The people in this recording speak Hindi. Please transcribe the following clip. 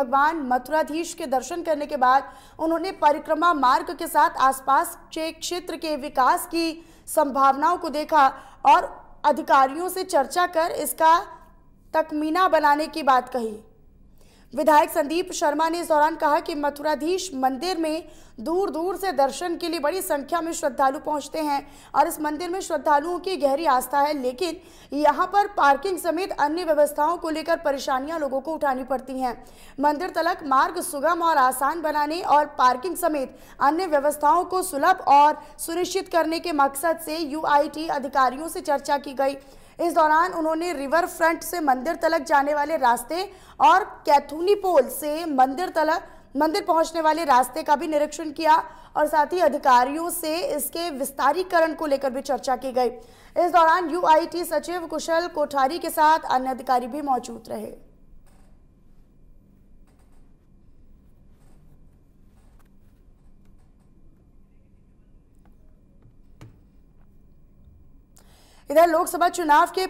भगवान मथुराधीश के दर्शन करने के बाद उन्होंने परिक्रमा मार्ग के साथ आसपास के क्षेत्र के विकास की संभावनाओं को देखा और अधिकारियों से चर्चा कर इसका तकमीना बनाने की बात कही विधायक संदीप शर्मा ने इस दौरान कहा कि मथुराधीश मंदिर में दूर दूर से दर्शन के लिए बड़ी संख्या में श्रद्धालु पहुंचते हैं और इस मंदिर में श्रद्धालुओं की गहरी आस्था है लेकिन यहां पर पार्किंग समेत अन्य व्यवस्थाओं को लेकर परेशानियां लोगों को उठानी पड़ती हैं मंदिर तलक मार्ग सुगम और आसान बनाने और पार्किंग समेत अन्य व्यवस्थाओं को सुलभ और सुनिश्चित करने के मकसद से यू अधिकारियों से चर्चा की गई इस दौरान उन्होंने रिवर फ्रंट से मंदिर तलक जाने वाले रास्ते और कैथूनी पोल से मंदिर तलक मंदिर पहुंचने वाले रास्ते का भी निरीक्षण किया और साथ ही अधिकारियों से इसके विस्तारीकरण को लेकर भी चर्चा की गई इस दौरान यूआईटी सचिव कुशल कोठारी के साथ अन्य अधिकारी भी मौजूद रहे इधर लोकसभा चुनाव के